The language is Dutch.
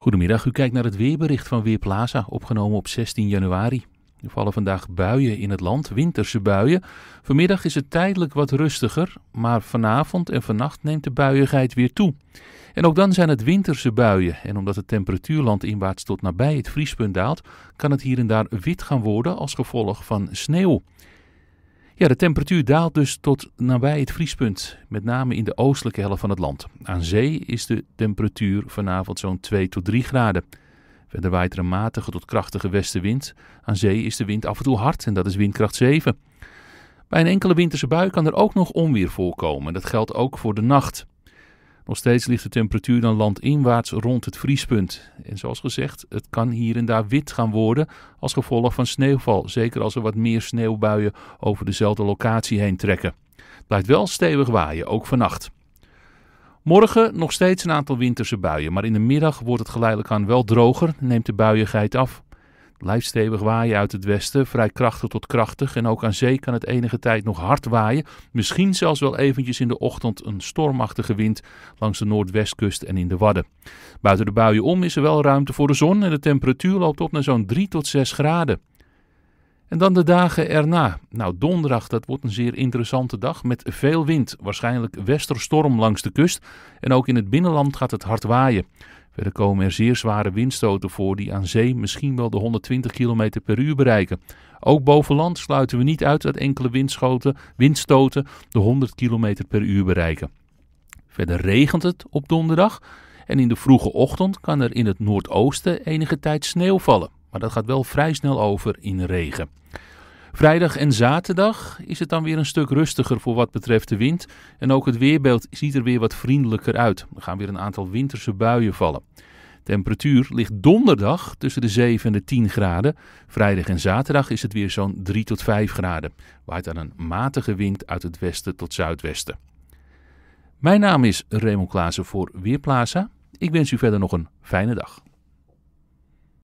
Goedemiddag, u kijkt naar het weerbericht van Weerplaza, opgenomen op 16 januari. Er vallen vandaag buien in het land, winterse buien. Vanmiddag is het tijdelijk wat rustiger, maar vanavond en vannacht neemt de buiigheid weer toe. En ook dan zijn het winterse buien. En omdat de temperatuur landinwaarts tot nabij het vriespunt daalt, kan het hier en daar wit gaan worden als gevolg van sneeuw. Ja, de temperatuur daalt dus tot nabij het vriespunt, met name in de oostelijke helft van het land. Aan zee is de temperatuur vanavond zo'n 2 tot 3 graden. Verder waait er een matige tot krachtige westenwind. Aan zee is de wind af en toe hard en dat is windkracht 7. Bij een enkele winterse bui kan er ook nog onweer voorkomen. Dat geldt ook voor de nacht. Nog steeds ligt de temperatuur dan landinwaarts rond het vriespunt. En zoals gezegd, het kan hier en daar wit gaan worden als gevolg van sneeuwval, zeker als er wat meer sneeuwbuien over dezelfde locatie heen trekken. Het blijft wel stevig waaien, ook vannacht. Morgen nog steeds een aantal winterse buien, maar in de middag wordt het geleidelijk aan wel droger, neemt de buiigheid af stevig waaien uit het westen, vrij krachtig tot krachtig en ook aan zee kan het enige tijd nog hard waaien. Misschien zelfs wel eventjes in de ochtend een stormachtige wind langs de noordwestkust en in de Wadden. Buiten de buien om is er wel ruimte voor de zon en de temperatuur loopt op naar zo'n 3 tot 6 graden. En dan de dagen erna. Nou, donderdag, dat wordt een zeer interessante dag met veel wind. Waarschijnlijk westerstorm langs de kust. En ook in het binnenland gaat het hard waaien. Verder komen er zeer zware windstoten voor die aan zee misschien wel de 120 km per uur bereiken. Ook boven land sluiten we niet uit dat enkele windschoten, windstoten de 100 km per uur bereiken. Verder regent het op donderdag en in de vroege ochtend kan er in het noordoosten enige tijd sneeuw vallen. Maar dat gaat wel vrij snel over in regen. Vrijdag en zaterdag is het dan weer een stuk rustiger voor wat betreft de wind. En ook het weerbeeld ziet er weer wat vriendelijker uit. Er gaan weer een aantal winterse buien vallen. Temperatuur ligt donderdag tussen de 7 en de 10 graden. Vrijdag en zaterdag is het weer zo'n 3 tot 5 graden. Waait dan een matige wind uit het westen tot zuidwesten. Mijn naam is Raymond Klaassen voor Weerplaza. Ik wens u verder nog een fijne dag.